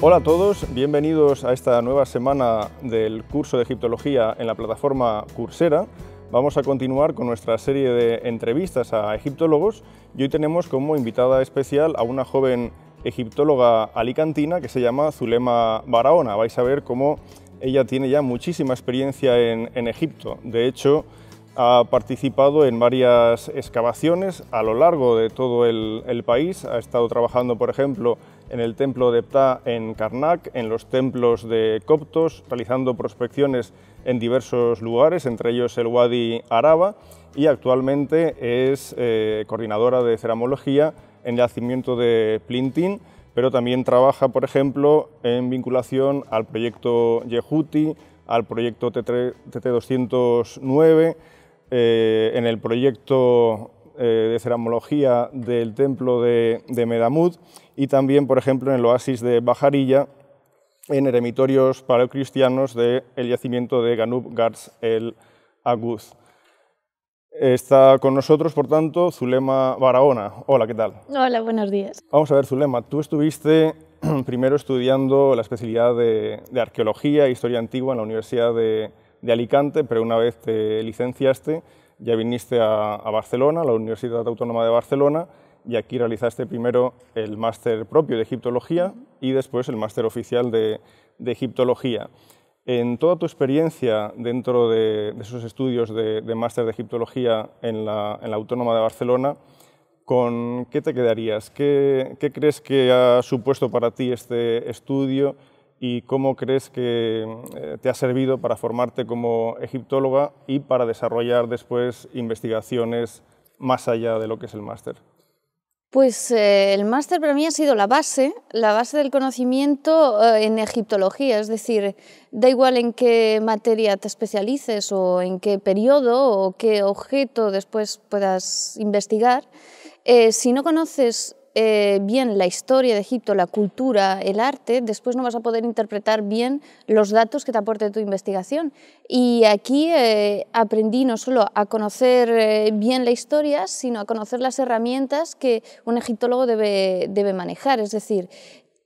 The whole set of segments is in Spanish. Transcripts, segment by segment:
Hola a todos, bienvenidos a esta nueva semana del curso de egiptología en la plataforma Coursera. Vamos a continuar con nuestra serie de entrevistas a egiptólogos y hoy tenemos como invitada especial a una joven egiptóloga alicantina que se llama Zulema Barahona. Vais a ver cómo ella tiene ya muchísima experiencia en, Egipto. De hecho, ha participado en varias excavaciones a lo largo de todo el país. Ha estado trabajando, por ejemplo, en el templo de Ptah en Karnak, en los templos de Coptos, realizando prospecciones en diversos lugares, entre ellos el Wadi Araba, y actualmente es eh, coordinadora de ceramología en el yacimiento de plintin pero también trabaja, por ejemplo, en vinculación al proyecto Yehuti, al proyecto TT209, eh, en el proyecto eh, de ceramología del templo de, Medamud y también, por ejemplo, en el oasis de Bajarilla, en eremitorios paleocristianos del yacimiento de Ganub Gars el Aguz. Está con nosotros, por tanto, Zulema Barahona. Hola, ¿qué tal? Hola, buenos días. Vamos a ver, Zulema, tú estuviste primero estudiando la especialidad de, arqueología e historia antigua en la Universidad de Alicante, pero una vez te licenciaste, ya viniste a, Barcelona, a la Universidad Autónoma de Barcelona, y aquí realizaste primero el máster propio de egiptología y después el máster oficial de, egiptología. En toda tu experiencia dentro de, esos estudios de, máster de egiptología en la, Autónoma de Barcelona, ¿con qué te quedarías? ¿Qué, crees que ha supuesto para ti este estudio y cómo crees que eh, te ha servido para formarte como egiptóloga y para desarrollar después investigaciones más allá de lo que es el máster. Pues eh, el máster para mí ha sido la base, la base del conocimiento eh, en egiptología, es decir, da igual en qué materia te especialices o en qué periodo o qué objeto después puedas investigar, si no conoces eh, bien la historia de Egipto, la cultura, el arte, después no vas a poder interpretar bien los datos que te aporte tu investigación. Y aquí eh, aprendí no solo a conocer eh, bien la historia, sino a conocer las herramientas que un egiptólogo debe, debe manejar. Es decir,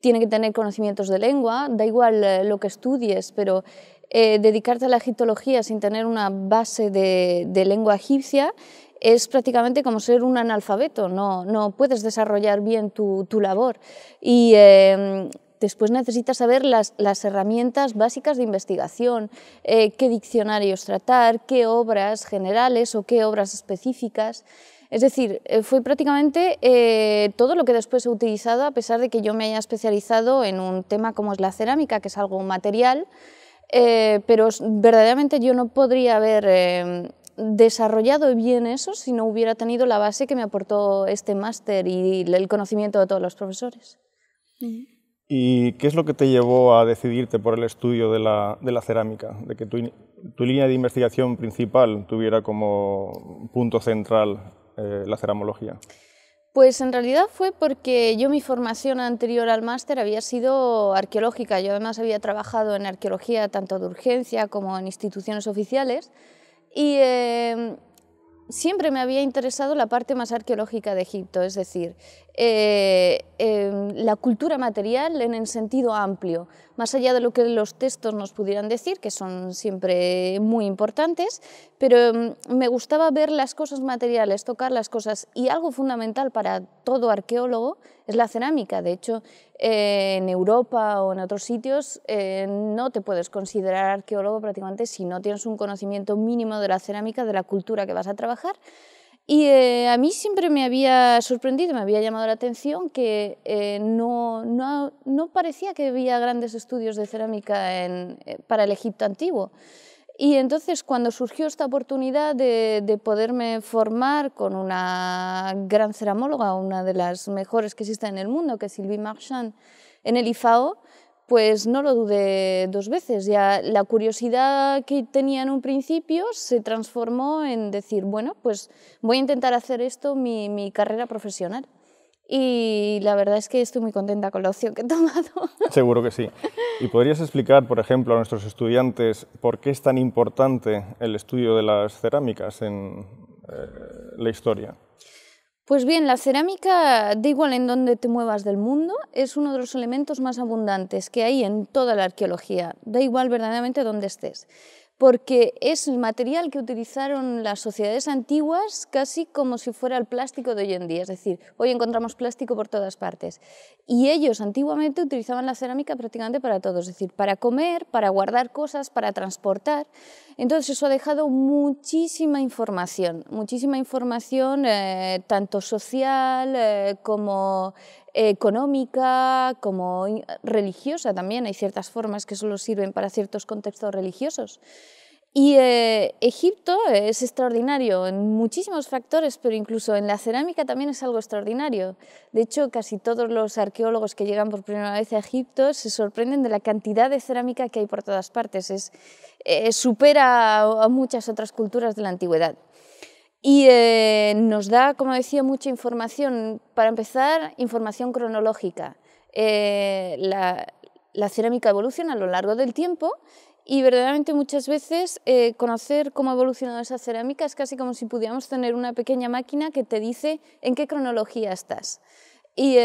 tiene que tener conocimientos de lengua, da igual lo que estudies, pero dedicarte a la egiptología sin tener una base de lengua egipcia es prácticamente como ser un analfabeto, no, no puedes desarrollar bien tu, labor. Y em, después necesitas saber las, herramientas básicas de investigación, eh, qué diccionarios tratar, qué obras generales o qué obras específicas. Es decir, eh, fue prácticamente eh, todo lo que después he utilizado, a pesar de que yo me haya especializado en un tema como es la cerámica, que es algo material, pero verdaderamente yo no podría haber em, desarrollado bien eso si no hubiera tenido la base que me aportó este máster y el conocimiento de todos los profesores. ¿Y qué es lo que te llevó a decidirte por el estudio de la, de la cerámica? De que tu, línea de investigación principal tuviera como punto central eh, la ceramología. Pues en realidad fue porque yo mi formación anterior al máster había sido arqueológica. Yo además había trabajado en arqueología tanto de urgencia como en instituciones oficiales y em, siempre me había interesado la parte más arqueológica de Egipto, es decir, eh, em, la cultura material en el sentido amplio, más allá de lo que los textos nos pudieran decir, que son siempre muy importantes, pero em, me gustaba ver las cosas materiales, tocar las cosas, y algo fundamental para todo arqueólogo es la cerámica. De hecho, eh, en Europa o en otros sitios eh, no te puedes considerar arqueólogo prácticamente si no tienes un conocimiento mínimo de la cerámica, de la cultura que vas a trabajar. Y eh, a mí siempre me había sorprendido, me había llamado la atención que eh, no, parecía que había grandes estudios de cerámica eh, para el Egipto antiguo. Y entonces cuando surgió esta oportunidad de, de, poderme formar con una gran ceramóloga, una de las mejores que existe en el mundo, que es Sylvie Marchand, en el IFAO, pues no lo dudé dos veces. Ya la curiosidad que tenía en un principio se transformó en decir, bueno, pues voy a intentar hacer esto mi, carrera profesional. Y la verdad es que estoy muy contenta con la opción que he tomado. Seguro que sí. ¿Y podrías explicar, por ejemplo, a nuestros estudiantes por qué es tan importante el estudio de las cerámicas en eh, la historia? Pues bien, la cerámica, da igual en donde te muevas del mundo, es uno de los elementos más abundantes que hay en toda la arqueología, da igual verdaderamente dónde estés porque es el material que utilizaron las sociedades antiguas casi como si fuera el plástico de hoy en día. Es decir, hoy encontramos plástico por todas partes. Y ellos antiguamente utilizaban la cerámica prácticamente para todo, es decir, para comer, para guardar cosas, para transportar. Entonces eso ha dejado muchísima información, muchísima información eh, tanto social eh, como económica como religiosa también. Hay ciertas formas que solo sirven para ciertos contextos religiosos. Y eh, Egipto es extraordinario en muchísimos factores, pero incluso en la cerámica también es algo extraordinario. De hecho, casi todos los arqueólogos que llegan por primera vez a Egipto se sorprenden de la cantidad de cerámica que hay por todas partes. Es, eh, supera a muchas otras culturas de la antigüedad. Y eh, nos da, como decía, mucha información. Para empezar, información cronológica. Eh, la, cerámica evoluciona a lo largo del tiempo y verdaderamente muchas veces eh, conocer cómo ha evolucionado esa cerámica es casi como si pudiéramos tener una pequeña máquina que te dice en qué cronología estás. Y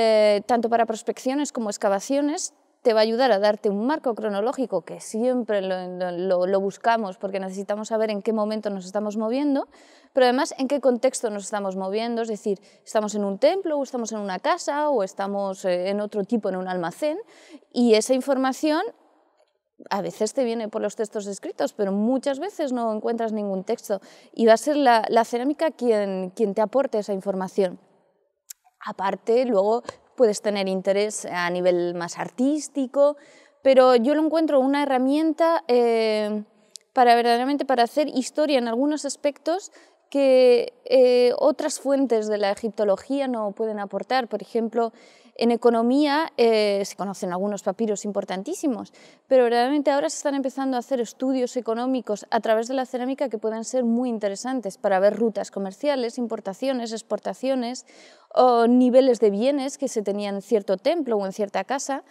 tanto para prospecciones como excavaciones te va a ayudar a darte un marco cronológico que siempre lo, buscamos porque necesitamos saber en qué momento nos estamos moviendo, pero además en qué contexto nos estamos moviendo, es decir, estamos en un templo estamos en una casa o estamos eh, en otro tipo, en un almacén, y esa información a veces te viene por los textos escritos, pero muchas veces no encuentras ningún texto y va a ser la, cerámica quien, quien te aporte esa información. Aparte, luego puedes tener interés a nivel más artístico, pero yo lo encuentro una herramienta eh, para verdaderamente para hacer historia en algunos aspectos que eh, otras fuentes de la egiptología no pueden aportar. Por ejemplo, en economía eh, se conocen algunos papiros importantísimos, pero realmente ahora se están empezando a hacer estudios económicos a través de la cerámica que pueden ser muy interesantes para ver rutas comerciales, importaciones, exportaciones o niveles de bienes que se tenían en cierto templo o en cierta casa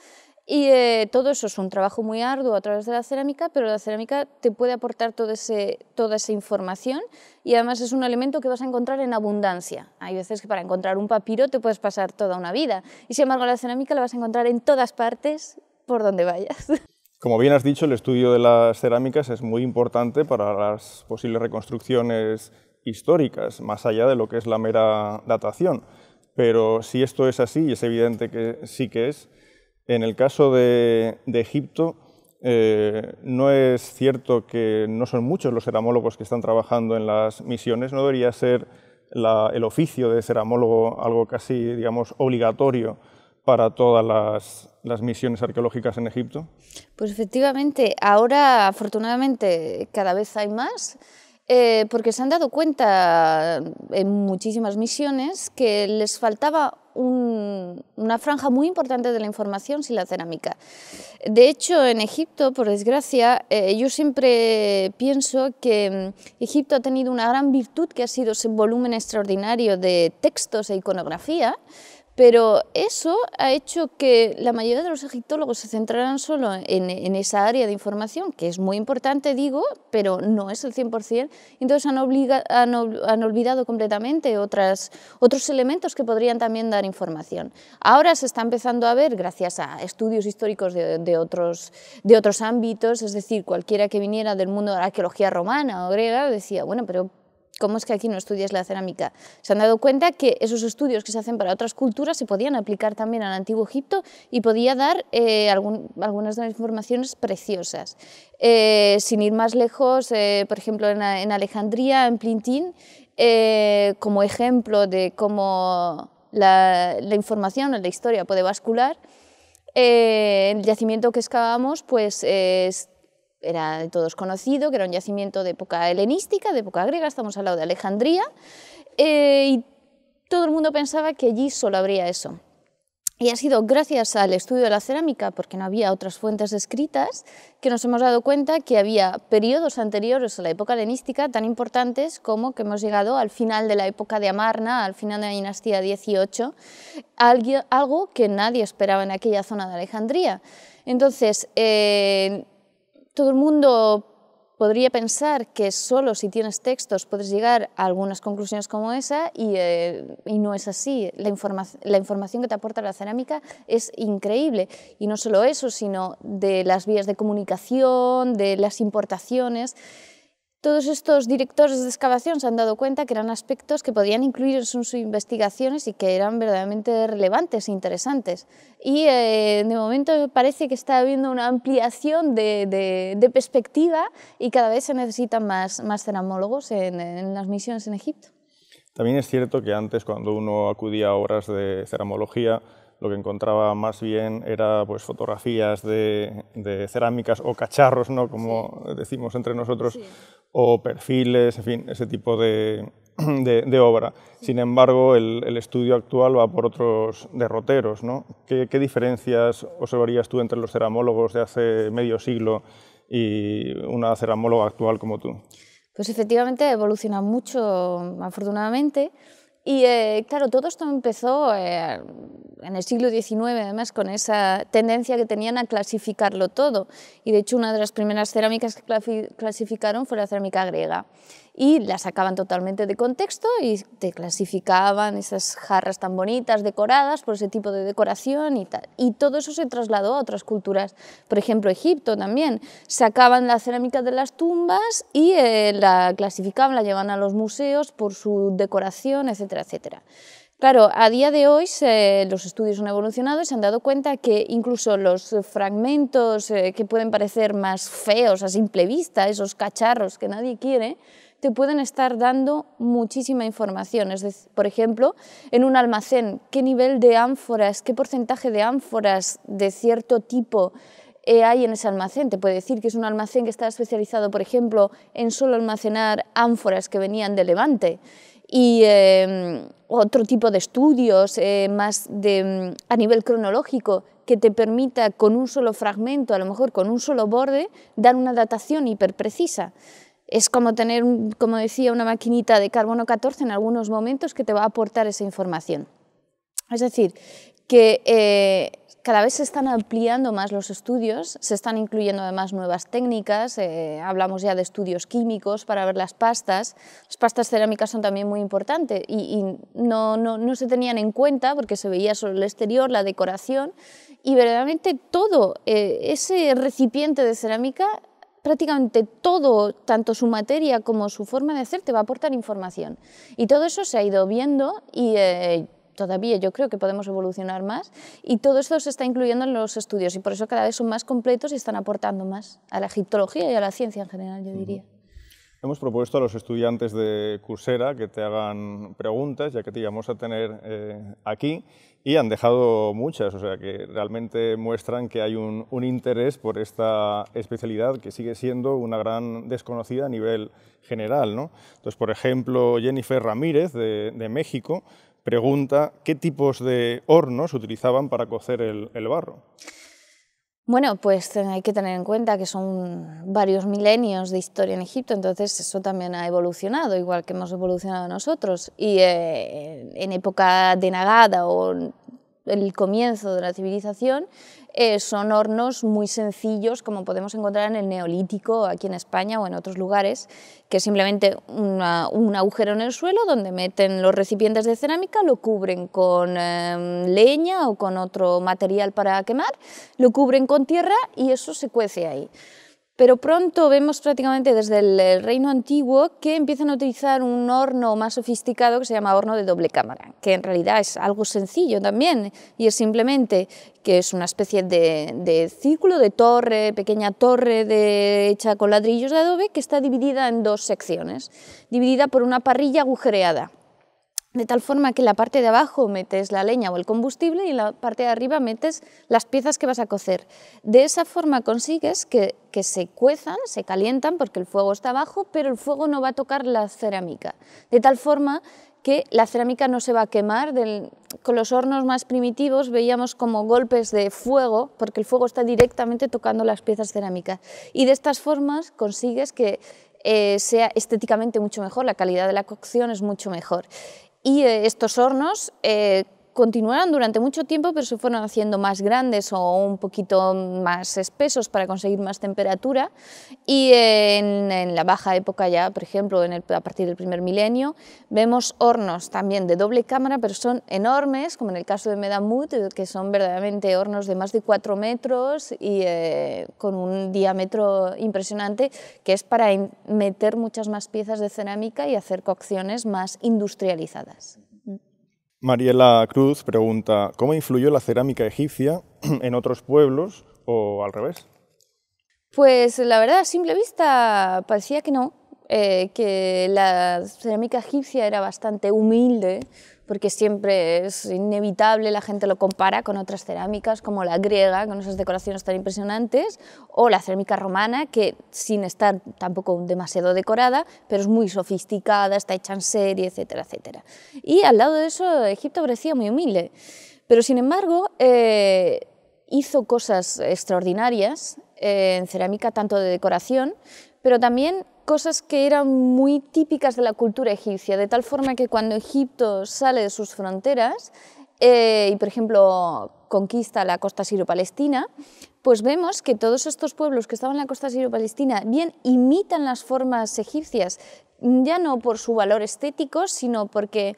y eh, todo eso es un trabajo muy arduo a través de la cerámica, pero la cerámica te puede aportar toda esa información y además es un elemento que vas a encontrar en abundancia. Hay veces que para encontrar un papiro te puedes pasar toda una vida y sin embargo la cerámica la vas a encontrar en todas partes por donde vayas. Como bien has dicho, el estudio de las cerámicas es muy importante para las posibles reconstrucciones históricas, más allá de lo que es la mera datación. Pero si esto es así, y es evidente que sí que es, en el caso de, Egipto, eh, no es cierto que no son muchos los ceramólogos que están trabajando en las misiones, no debería ser el oficio de ceramólogo algo casi, digamos, obligatorio para todas las, misiones arqueológicas en Egipto? Pues efectivamente, ahora afortunadamente cada vez hay más, eh, porque se han dado cuenta en muchísimas misiones que les faltaba una franja muy importante de la información sin la cerámica. De hecho, en Egipto, por desgracia, eh, yo siempre pienso que mm, Egipto ha tenido una gran virtud que ha sido ese volumen extraordinario de textos e iconografía pero eso ha hecho que la mayoría de los egiptólogos se centraran solo en, esa área de información, que es muy importante, digo, pero no es el 100%. Entonces han, obliga, han, olvidado completamente otros elementos que podrían también dar información. Ahora se está empezando a ver, gracias a estudios históricos de, otros, de otros ámbitos, es decir, cualquiera que viniera del mundo de la arqueología romana o griega decía, bueno, pero ¿Cómo es que aquí no estudias la cerámica? Se han dado cuenta que esos estudios que se hacen para otras culturas se podían aplicar también al Antiguo Egipto y podía dar eh, algunas de las informaciones preciosas. Eh, sin ir más lejos, eh, por ejemplo, en, Alejandría, en Plintín, como ejemplo de cómo la, información o la historia puede bascular, el yacimiento que excavamos pues, era de todos conocido, que era un yacimiento de época helenística, de época griega, estamos al lado de Alejandría, eh, y todo el mundo pensaba que allí solo habría eso. Y ha sido gracias al estudio de la cerámica, porque no había otras fuentes escritas, que nos hemos dado cuenta que había periodos anteriores a la época helenística tan importantes como que hemos llegado al final de la época de Amarna, al final de la dinastía XVIII, algo que nadie esperaba en aquella zona de Alejandría. Entonces, eh, todo el mundo podría pensar que solo si tienes textos puedes llegar a algunas conclusiones como esa y, eh, no es así. la, información que te aporta la cerámica es increíble y no solo eso, sino de las vías de comunicación, de las importaciones. Todos estos directores de excavación se han dado cuenta que eran aspectos que podían incluir en sus investigaciones y que eran verdaderamente relevantes e interesantes. Y eh, de momento parece que está habiendo una ampliación de, perspectiva y cada vez se necesitan más, más ceramólogos en, las misiones en Egipto. También es cierto que antes cuando uno acudía a obras de ceramología lo que encontraba más bien era pues, fotografías de, cerámicas o cacharros, ¿no? como decimos entre nosotros, o perfiles, en fin, ese tipo de, obra. Sin embargo, el, estudio actual va por otros derroteros. ¿Qué, diferencias observarías tú entre los ceramólogos de hace medio siglo y una ceramóloga actual como tú? Pues efectivamente evoluciona mucho, afortunadamente. Y eh, claro, todo esto empezó eh, en el siglo XIX, además, con esa tendencia que tenían a clasificarlo todo. Y de hecho, una de las primeras cerámicas que clasificaron fue la cerámica griega y las sacaban totalmente de contexto y te clasificaban esas jarras tan bonitas, decoradas por ese tipo de decoración y tal. Y todo eso se trasladó a otras culturas, por ejemplo Egipto también. Sacaban la cerámica de las tumbas y eh, la clasificaban, la llevaban a los museos por su decoración, etcétera, etcétera. Claro, a día de hoy los estudios han evolucionado y se han dado cuenta que incluso los fragmentos eh, que pueden parecer más feos a simple vista, esos cacharros que nadie quiere, te pueden estar dando muchísima información. Es decir, por ejemplo, en un almacén, qué nivel de ánforas, qué porcentaje de ánforas de cierto tipo eh, hay en ese almacén. Te puede decir que es un almacén que está especializado, por ejemplo, en solo almacenar ánforas que venían de Levante y em, otro tipo de estudios eh, más mm, a nivel cronológico que te permita con un solo fragmento, a lo mejor con un solo borde, dar una datación hiperprecisa es como tener, como decía, una maquinita de carbono 14 en algunos momentos que te va a aportar esa información. Es decir, que eh, cada vez se están ampliando más los estudios, se están incluyendo además nuevas técnicas, eh, hablamos ya de estudios químicos para ver las pastas, las pastas cerámicas son también muy importantes y, no, se tenían en cuenta porque se veía solo el exterior, la decoración y verdaderamente todo eh, ese recipiente de cerámica prácticamente todo, tanto su materia como su forma de hacer, te va a aportar información. Y todo eso se ha ido viendo y eh, todavía yo creo que podemos evolucionar más y todo esto se está incluyendo en los estudios y por eso cada vez son más completos y están aportando más a la egiptología y a la ciencia en general, yo diría. Hemos propuesto a los estudiantes de Coursera que te hagan preguntas, ya que te íbamos a tener eh, aquí, y han dejado muchas, o sea que realmente muestran que hay un, interés por esta especialidad que sigue siendo una gran desconocida a nivel general. Entonces, por ejemplo, Jennifer Ramírez de, México pregunta qué tipos de hornos utilizaban para cocer el barro. Bueno, pues hay que tener en cuenta que son varios milenios de historia en Egipto, entonces eso también ha evolucionado, igual que hemos evolucionado nosotros. Y eh, en época de Nagada o el comienzo de la civilización, eh, son hornos muy sencillos como podemos encontrar en el Neolítico aquí en España o en otros lugares, que es simplemente un agujero en el suelo donde meten los recipientes de cerámica, lo cubren con em, leña o con otro material para quemar, lo cubren con tierra y eso se cuece ahí. Pero pronto vemos prácticamente desde el reino antiguo que empiezan a utilizar un horno más sofisticado que se llama horno de doble cámara, que en realidad es algo sencillo también y es simplemente que es una especie de, círculo, de torre, pequeña torre hecha con ladrillos de adobe que está dividida en dos secciones, dividida por una parrilla agujereada de tal forma que en la parte de abajo metes la leña o el combustible y en la parte de arriba metes las piezas que vas a cocer. De esa forma consigues que, se cuezan, se calientan porque el fuego está abajo, pero el fuego no va a tocar la cerámica. De tal forma que la cerámica no se va a quemar. con los hornos más primitivos veíamos como golpes de fuego, porque el fuego está directamente tocando las piezas cerámicas. Y de estas formas consigues que eh, sea estéticamente mucho mejor, la calidad de la cocción es mucho mejor y estos hornos eh, continuaron durante mucho tiempo, pero se fueron haciendo más grandes o un poquito más espesos para conseguir más temperatura. Y en, la baja época ya, por ejemplo, a partir del primer milenio, vemos hornos también de doble cámara, pero son enormes, como en el caso de Medamut, que son verdaderamente hornos de más de 4 metros y eh, con un diámetro impresionante, que es para meter muchas más piezas de cerámica y hacer cocciones más industrializadas. Mariela Cruz pregunta, ¿cómo influyó la cerámica egipcia en otros pueblos o al revés? Pues la verdad, a simple vista, parecía que no, eh, que la cerámica egipcia era bastante humilde, porque siempre es inevitable, la gente lo compara con otras cerámicas como la griega, con esas decoraciones tan impresionantes, o la cerámica romana, que sin estar tampoco demasiado decorada, pero es muy sofisticada, está hecha en serie, etcétera, etcétera. Y al lado de eso, Egipto parecía muy humilde, pero sin embargo eh, hizo cosas extraordinarias eh, en cerámica, tanto de decoración, pero también cosas que eran muy típicas de la cultura egipcia, de tal forma que cuando Egipto sale de sus fronteras eh, y, por ejemplo, conquista la costa sirio-palestina, pues vemos que todos estos pueblos que estaban en la costa sirio-palestina bien imitan las formas egipcias, ya no por su valor estético, sino porque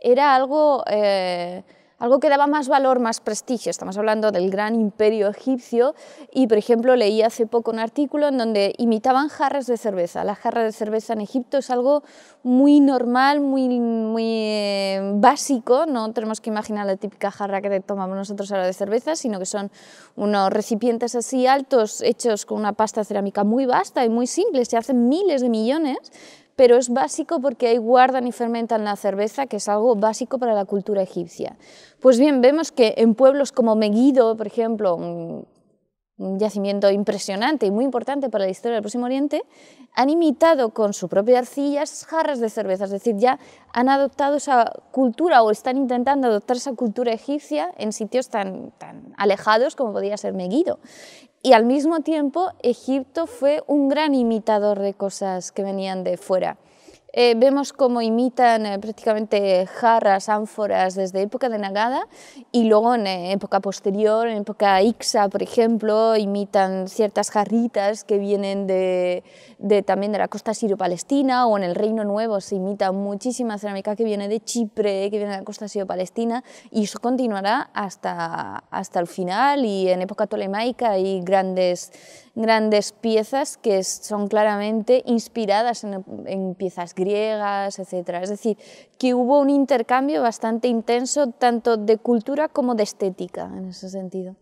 era algo... Eh, algo que daba más valor, más prestigio. Estamos hablando del gran imperio egipcio y, por ejemplo, leí hace poco un artículo en donde imitaban jarras de cerveza. La jarra de cerveza en Egipto es algo muy normal, muy, muy eh, básico. No tenemos que imaginar la típica jarra que tomamos nosotros ahora de cerveza, sino que son unos recipientes así altos hechos con una pasta cerámica muy vasta y muy simple. Se hacen miles de millones pero es básico porque ahí guardan y fermentan la cerveza, que es algo básico para la cultura egipcia. Pues bien, vemos que en pueblos como meguido por ejemplo, mm, un yacimiento impresionante y muy importante para la historia del Próximo Oriente, han imitado con su propia arcilla jarras de cerveza, es decir, ya han adoptado esa cultura o están intentando adoptar esa cultura egipcia en sitios tan, alejados como podía ser Meguido. Y al mismo tiempo, Egipto fue un gran imitador de cosas que venían de fuera. Eh, vemos cómo imitan eh, prácticamente jarras, ánforas desde época de Nagada y luego en eh, época posterior, en época Ixa, por ejemplo, imitan ciertas jarritas que vienen de, también de la costa sirio-palestina o en el Reino Nuevo se imita muchísima cerámica que viene de Chipre, que viene de la costa sirio-palestina y eso continuará hasta, hasta el final y en época tolemaica hay grandes, grandes piezas que son claramente inspiradas en, en piezas griegas es decir, que hubo un intercambio bastante intenso tanto de cultura como de estética en ese sentido.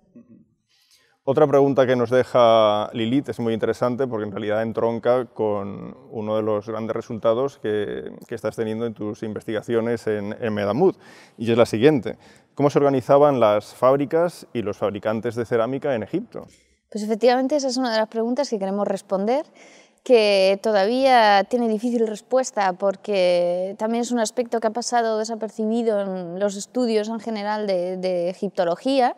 Otra pregunta que nos deja Lilith es muy interesante porque en realidad entronca con uno de los grandes resultados que, estás teniendo en tus investigaciones en, en Medamud, y es la siguiente. ¿Cómo se organizaban las fábricas y los fabricantes de cerámica en Egipto? Pues efectivamente esa es una de las preguntas que queremos responder que todavía tiene difícil respuesta porque también es un aspecto que ha pasado desapercibido en los estudios en general de, egiptología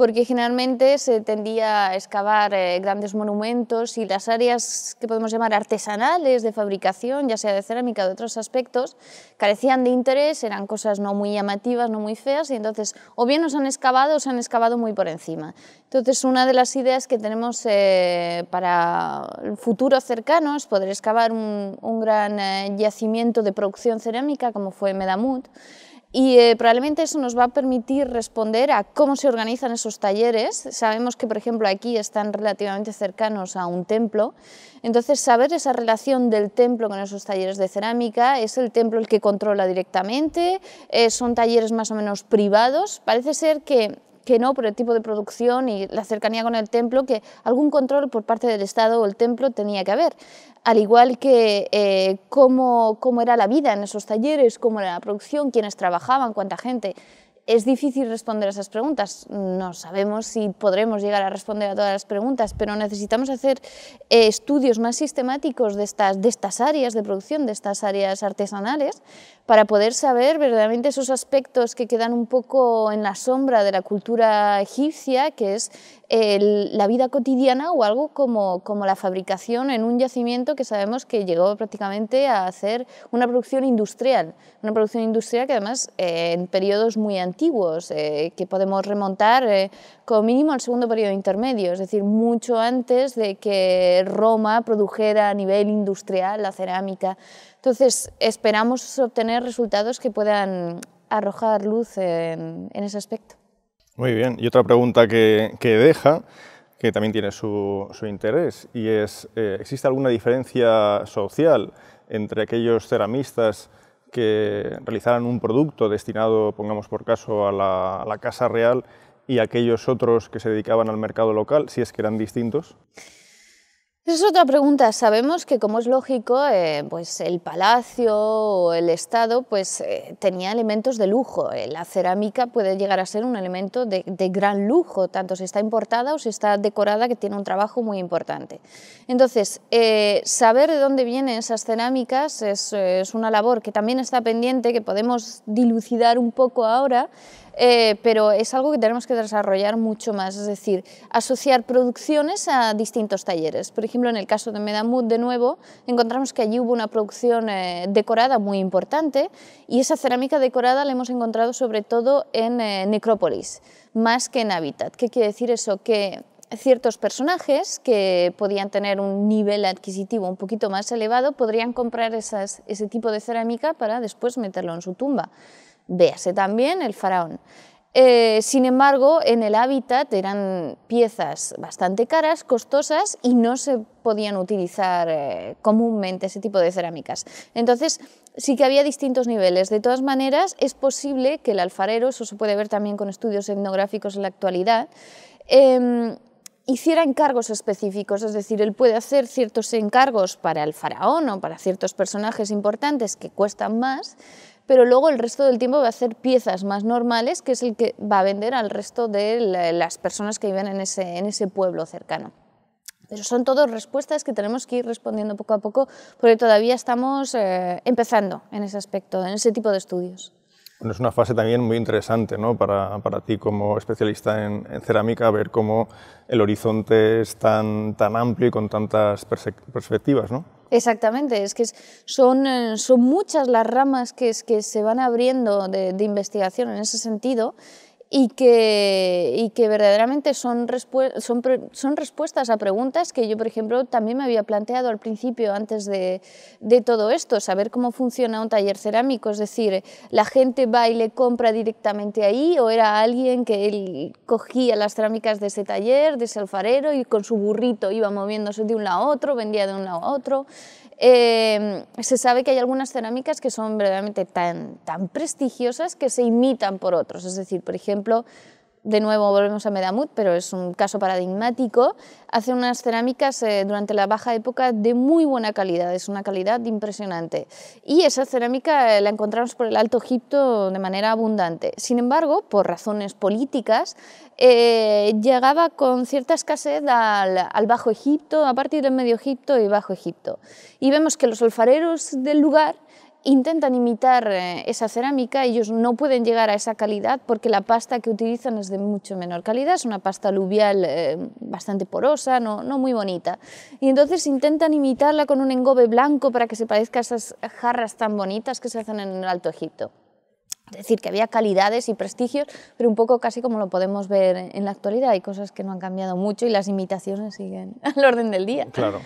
porque generalmente se tendía a excavar eh, grandes monumentos y las áreas que podemos llamar artesanales de fabricación, ya sea de cerámica o de otros aspectos, carecían de interés, eran cosas no muy llamativas, no muy feas, y entonces o bien nos han excavado o se han excavado muy por encima. Entonces una de las ideas que tenemos eh, para el futuro cercano es poder excavar un, gran eh, yacimiento de producción cerámica como fue Medamut, y eh, probablemente eso nos va a permitir responder a cómo se organizan esos talleres. Sabemos que, por ejemplo, aquí están relativamente cercanos a un templo, entonces saber esa relación del templo con esos talleres de cerámica, es el templo el que controla directamente, eh, son talleres más o menos privados. Parece ser que que no por el tipo de producción y la cercanía con el templo, que algún control por parte del Estado o el templo tenía que haber. Al igual que eh, cómo, era la vida en esos talleres, cómo era la producción, quiénes trabajaban, cuánta gente. Es difícil responder a esas preguntas. No sabemos si podremos llegar a responder a todas las preguntas, pero necesitamos hacer eh, estudios más sistemáticos de estas, de estas áreas de producción, de estas áreas artesanales, para poder saber verdaderamente esos aspectos que quedan un poco en la sombra de la cultura egipcia, que es la vida cotidiana o algo como, como la fabricación en un yacimiento que sabemos que llegó prácticamente a hacer una producción industrial, una producción industrial que además eh, en periodos muy antiguos, eh, que podemos remontar eh, como mínimo al segundo periodo intermedio, es decir, mucho antes de que Roma produjera a nivel industrial la cerámica. Entonces, esperamos obtener resultados que puedan arrojar luz en, ese aspecto. Muy bien, y otra pregunta que, deja, que también tiene su, interés, y es, eh, ¿existe alguna diferencia social entre aquellos ceramistas que realizaran un producto destinado, pongamos por caso, a la, a la, Casa Real y aquellos otros que se dedicaban al mercado local, si es que eran distintos? Esa es otra pregunta. Sabemos que, como es lógico, eh, pues el palacio o el Estado pues, eh, tenía elementos de lujo. Eh, la cerámica puede llegar a ser un elemento de, gran lujo, tanto si está importada o si está decorada, que tiene un trabajo muy importante. Entonces, saber de dónde vienen esas cerámicas es, es una labor que también está pendiente, que podemos dilucidar un poco ahora, eh, pero es algo que tenemos que desarrollar mucho más, es decir, asociar producciones a distintos talleres. Por ejemplo, en el caso de Medamud, de nuevo, encontramos que allí hubo una producción eh, decorada muy importante y esa cerámica decorada la hemos encontrado sobre todo en eh, necrópolis, más que en hábitat. ¿Qué quiere decir eso? Que ciertos personajes que podían tener un nivel adquisitivo un poquito más elevado podrían comprar ese tipo de cerámica para después meterlo en su tumba véase también el faraón. Eh, sin embargo, en el hábitat eran piezas bastante caras, costosas y no se podían utilizar eh, comúnmente ese tipo de cerámicas. Entonces, sí que había distintos niveles. De todas maneras, es posible que el alfarero, eso se puede ver también con estudios etnográficos en la actualidad, em, hiciera encargos específicos, es decir, él puede hacer ciertos encargos para el faraón o para ciertos personajes importantes que cuestan más, pero luego el resto del tiempo va a hacer piezas más normales, que es el que va a vender al resto de las personas que viven en ese, pueblo cercano. Pero son todas respuestas que tenemos que ir respondiendo poco a poco, porque todavía estamos eh, empezando en ese aspecto, en ese tipo de estudios. es una fase también muy interesante ¿no? para, ti como especialista en, cerámica, ver cómo el horizonte es tan, tan amplio y con tantas perspectivas. ¿no? Exactamente, es que eh, son, muchas las ramas que, que se van abriendo de, de investigación en ese sentido y que, y que verdaderamente son, son, son, respuestas a preguntas que yo, por ejemplo, también me había planteado al principio, antes de, de, todo esto, saber cómo funciona un taller cerámico, es decir, ¿la gente va y le compra directamente ahí o era alguien que él cogía las cerámicas de ese taller, de ese alfarero y con su burrito iba moviéndose de un lado a otro, vendía de un lado a otro? Em, se sabe que hay algunas cerámicas que son verdaderamente tan, tan prestigiosas que se imitan por otros. Es decir, por ejemplo, de nuevo volvemos a Medamut, pero es un caso paradigmático, hace unas cerámicas eh, durante la baja época de muy buena calidad, es una calidad impresionante. Y esa cerámica eh, la encontramos por el Alto Egipto de manera abundante. Sin embargo, por razones políticas, eh, llegaba con cierta escasez al, al, Bajo Egipto, a partir del Medio Egipto y Bajo Egipto. Y vemos que los alfareros del lugar intentan imitar eh, esa cerámica, ellos no pueden llegar a esa calidad porque la pasta que utilizan es de mucho menor calidad, es una pasta aluvial eh, bastante porosa, no, no, muy bonita. Y entonces intentan imitarla con un engobe blanco para que se parezca a esas jarras tan bonitas que se hacen en el Alto Egipto. Es decir, que había calidades y prestigios, pero un poco casi como lo podemos ver en la actualidad. Hay cosas que no han cambiado mucho y las imitaciones siguen al orden del día. Claro.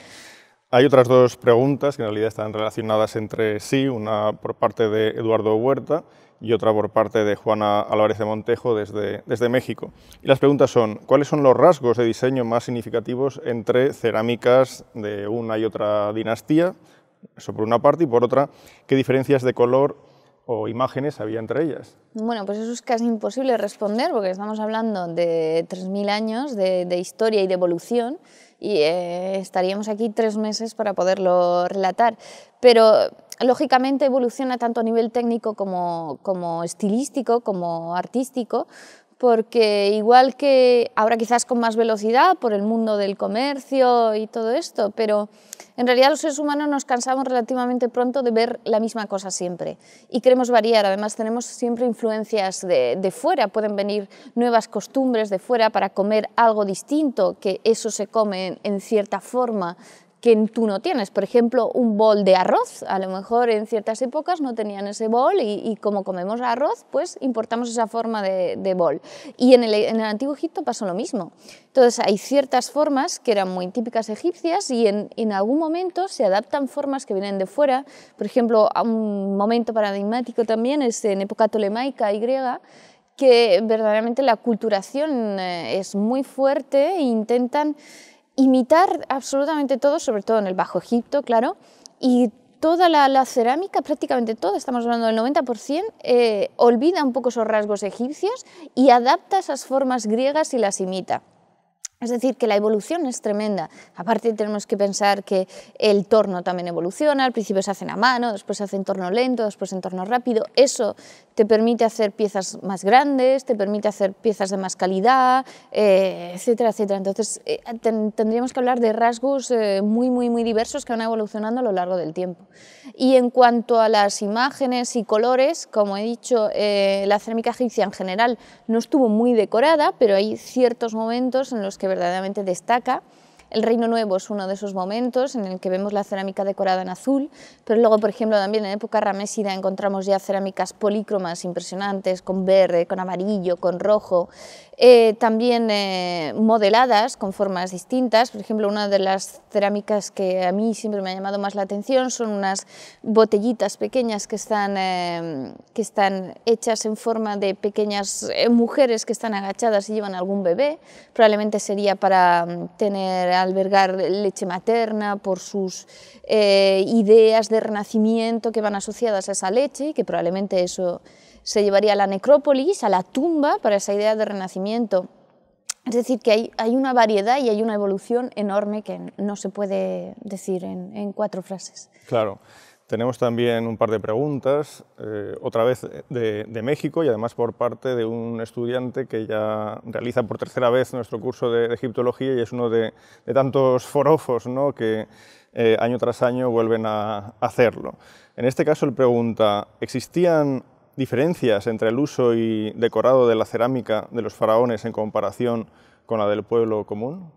Hay otras dos preguntas que en realidad están relacionadas entre sí, una por parte de Eduardo Huerta y otra por parte de Juana Álvarez de Montejo desde, México. Y las preguntas son, ¿cuáles son los rasgos de diseño más significativos entre cerámicas de una y otra dinastía? Eso por una parte, y por otra, ¿qué diferencias de color o imágenes había entre ellas? Bueno, pues eso es casi imposible responder porque estamos hablando de 3.000 años de, historia y de evolución y eh, estaríamos aquí tres meses para poderlo relatar. Pero lógicamente evoluciona tanto a nivel técnico como, como estilístico, como artístico, porque igual que ahora quizás con más velocidad por el mundo del comercio y todo esto, pero en realidad los seres humanos nos cansamos relativamente pronto de ver la misma cosa siempre y queremos variar, además tenemos siempre influencias de, fuera, pueden venir nuevas costumbres de fuera para comer algo distinto, que eso se come en, en cierta forma, que tú no tienes. Por ejemplo, un bol de arroz. A lo mejor en ciertas épocas no tenían ese bol y, como comemos arroz, pues importamos esa forma de, bol. Y en el, antiguo Egipto pasó lo mismo. Entonces hay ciertas formas que eran muy típicas egipcias y en, en algún momento se adaptan formas que vienen de fuera. Por ejemplo, a un momento paradigmático también es en época tolemaica y griega que verdaderamente la culturación eh, es muy fuerte e intentan imitar absolutamente todo, sobre todo en el Bajo Egipto, claro, y toda la, cerámica, prácticamente toda, estamos hablando del 90%, eh, olvida un poco esos rasgos egipcios y adapta esas formas griegas y las imita. Es decir, que la evolución es tremenda. Aparte tenemos que pensar que el torno también evoluciona, al principio se hacen a mano, después se hace en torno lento, después en torno rápido. Eso te permite hacer piezas más grandes, te permite hacer piezas de más calidad, eh, etcétera, etcétera. Entonces, eh, tendríamos que hablar de rasgos eh, muy, muy, muy diversos que van evolucionando a lo largo del tiempo. Y en cuanto a las imágenes y colores, como he dicho, eh, la cerámica egipcia en general no estuvo muy decorada, pero hay ciertos momentos en los que verdaderamente destaca. El Reino Nuevo es uno de esos momentos en el que vemos la cerámica decorada en azul, pero luego, por ejemplo, también en época ramesida encontramos ya cerámicas polícromas impresionantes, con verde, con amarillo, con rojo, eh, también eh, modeladas con formas distintas. Por ejemplo, una de las cerámicas que a mí siempre me ha llamado más la atención son unas botellitas pequeñas que están, eh, que están hechas en forma de pequeñas mujeres que están agachadas y llevan algún bebé. Probablemente sería para mm, tener albergar leche materna, por sus eh, ideas de renacimiento que van asociadas a esa leche y que probablemente eso se llevaría a la necrópolis, a la tumba, para esa idea de renacimiento. Es decir, que hay, una variedad y hay una evolución enorme que no se puede decir en, en cuatro frases. Claro. Tenemos también un par de preguntas, eh, otra vez de, México y además por parte de un estudiante que ya realiza por tercera vez nuestro curso de, egiptología y es uno de, tantos forofos ¿no? que eh, año tras año vuelven a hacerlo. En este caso él pregunta, ¿existían diferencias entre el uso y decorado de la cerámica de los faraones en comparación con la del pueblo común?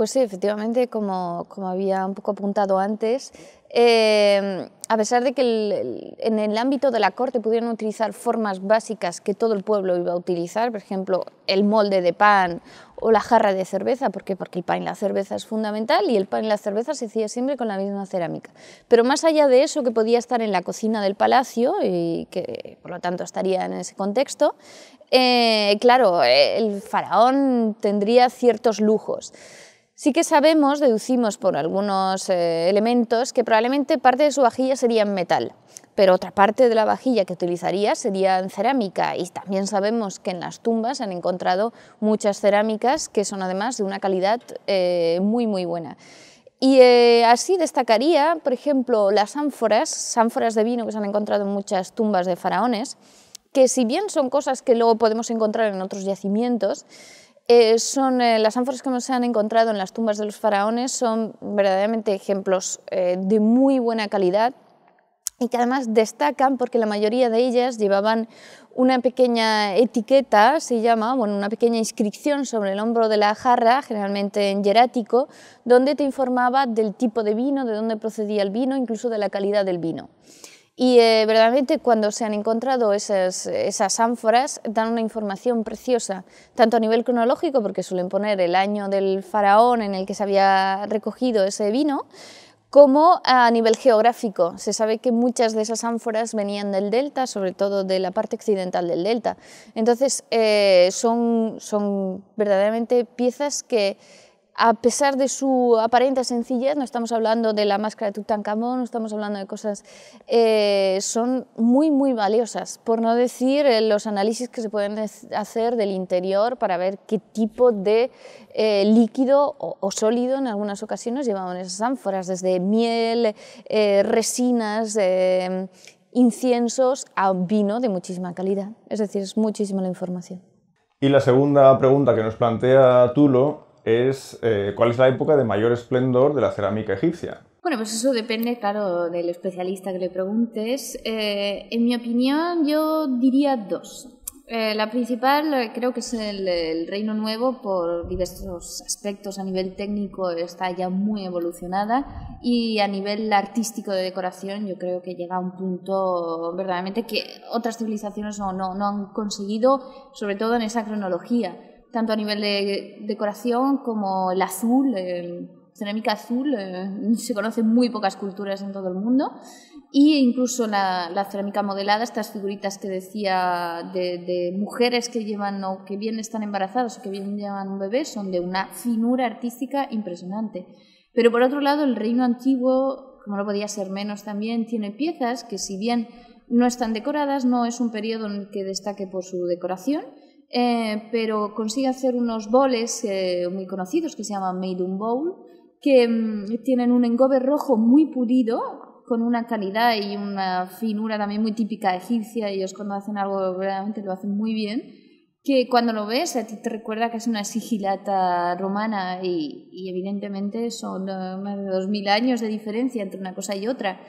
Pues sí, efectivamente, como, había un poco apuntado antes, em, a pesar de que en el ámbito de la corte pudieron utilizar formas básicas que todo el pueblo iba a utilizar, por ejemplo, el molde de pan o la jarra de cerveza, porque porque el pan y la cerveza es fundamental y el pan y la cerveza se hacía siempre con la misma cerámica. Pero más allá de eso, que podía estar en la cocina del palacio y que por lo tanto estaría en ese contexto, eh, claro, el faraón tendría ciertos lujos. Sí que sabemos, deducimos por algunos eh, elementos, que probablemente parte de su vajilla sería en metal, pero otra parte de la vajilla que utilizaría sería en cerámica y también sabemos que en las tumbas se han encontrado muchas cerámicas que son además de una calidad eh, muy muy buena. Y eh, así destacaría, por ejemplo, las ánforas, ánforas de vino que se han encontrado en muchas tumbas de faraones, que si bien son cosas que luego podemos encontrar en otros yacimientos, eh, son eh, las ánforas que se han encontrado en las tumbas de los faraones son verdaderamente ejemplos eh, de muy buena calidad y que además destacan porque la mayoría de ellas llevaban una pequeña etiqueta, se llama, una pequeña inscripción sobre el hombro de la jarra, generalmente en jerático, donde te informaba del tipo de vino, de dónde procedía el vino, incluso de la calidad del vino. Y eh, verdaderamente cuando se han encontrado esas, esas, ánforas dan una información preciosa, tanto a nivel cronológico, porque suelen poner el año del faraón en el que se había recogido ese vino, como a nivel geográfico. Se sabe que muchas de esas ánforas venían del delta, sobre todo de la parte occidental del delta. Entonces eh, son, son verdaderamente piezas que a pesar de su aparente sencillez, no estamos hablando de la máscara de Tutankamón, no estamos hablando de cosas, eh, son muy, muy valiosas, por no decir eh, los análisis que se pueden hacer del interior para ver qué tipo de eh, líquido o, o, sólido en algunas ocasiones llevaban esas ánforas, desde miel, resinas, inciensos, a vino de muchísima calidad. Es decir, es muchísima la información. Y la segunda pregunta que nos plantea Tulo es eh, cuál es la época de mayor esplendor de la cerámica egipcia. Bueno, pues eso depende, claro, del especialista que le preguntes. Eh, en mi opinión, yo diría dos. Eh, la principal creo que es el, Reino Nuevo por diversos aspectos. A nivel técnico está ya muy evolucionada y a nivel artístico de decoración yo creo que llega a un punto verdaderamente que otras civilizaciones no han conseguido, sobre todo en esa cronología tanto a nivel de decoración como el azul, cerámica azul, eh, se conocen muy pocas culturas en todo el mundo, e incluso la, cerámica modelada, estas figuritas que decía de, mujeres que llevan o que bien están embarazadas o que bien llevan un bebé, son de una finura artística impresionante. Pero por otro lado, el reino antiguo, como no podía ser menos también, tiene piezas que si bien no están decoradas, no es un periodo en el que destaque por su decoración, eh, pero consigue hacer unos boles eh, muy conocidos que se llaman made in Bowl, que mm, tienen un engobe rojo muy pulido, con una calidad y una finura también muy típica egipcia. Ellos cuando hacen algo realmente lo hacen muy bien, que cuando lo ves te recuerda que es una sigilata romana y, evidentemente son eh, más de 2.000 años de diferencia entre una cosa y otra.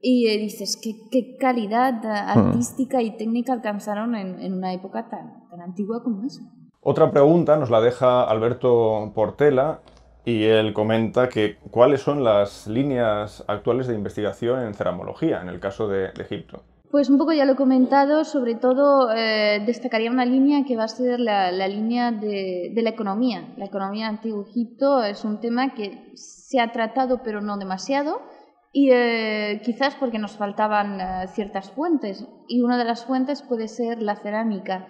Y dices, ¿qué, calidad hmm. artística y técnica alcanzaron en una época tan, tan antigua como eso. Otra pregunta nos la deja Alberto Portela y él comenta que cuáles son las líneas actuales de investigación en ceramología en el caso de, Egipto. Pues un poco ya lo he comentado, sobre todo eh, destacaría una línea que va a ser la, línea de, la economía. La economía antiguo Egipto es un tema que se ha tratado pero no demasiado y eh, quizás porque nos faltaban eh, ciertas fuentes y una de las fuentes puede ser la cerámica.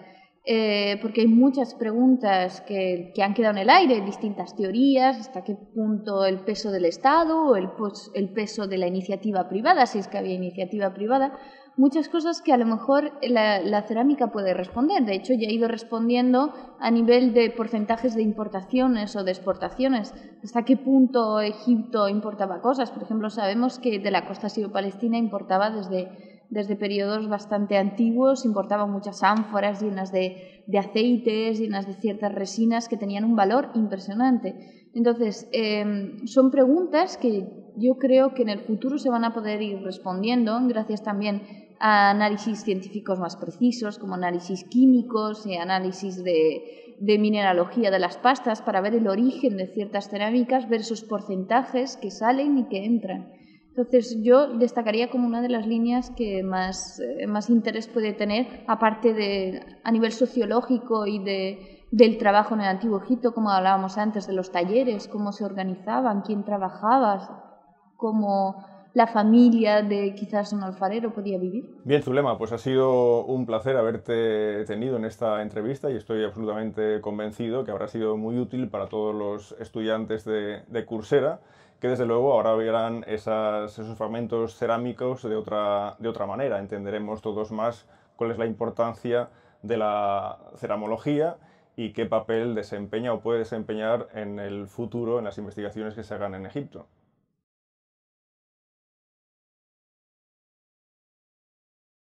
Eh, porque hay muchas preguntas que, han quedado en el aire, distintas teorías, hasta qué punto el peso del Estado o el, el peso de la iniciativa privada, si es que había iniciativa privada, muchas cosas que a lo mejor la, cerámica puede responder. De hecho, ya ha ido respondiendo a nivel de porcentajes de importaciones o de exportaciones. ¿Hasta qué punto Egipto importaba cosas? Por ejemplo, sabemos que de la costa sirio-palestina importaba desde desde periodos bastante antiguos, importaban muchas ánforas llenas de, aceites, llenas de ciertas resinas que tenían un valor impresionante. Entonces, em, son preguntas que yo creo que en el futuro se van a poder ir respondiendo, gracias también a análisis científicos más precisos, como análisis químicos y análisis de, mineralogía de las pastas, para ver el origen de ciertas cerámicas, versus sus porcentajes que salen y que entran. Entonces yo destacaría como una de las líneas que más, eh, más interés puede tener, aparte de a nivel sociológico y de, del trabajo en el antiguo Egipto, como hablábamos antes, de los talleres, cómo se organizaban, quién trabajaba, cómo la familia de quizás un alfarero podía vivir. Bien, Zulema, pues ha sido un placer haberte tenido en esta entrevista y estoy absolutamente convencido que habrá sido muy útil para todos los estudiantes de, de Coursera que desde luego ahora verán esos fragmentos cerámicos de otra, de otra manera. Entenderemos todos más cuál es la importancia de la ceramología y qué papel desempeña o puede desempeñar en el futuro en las investigaciones que se hagan en Egipto.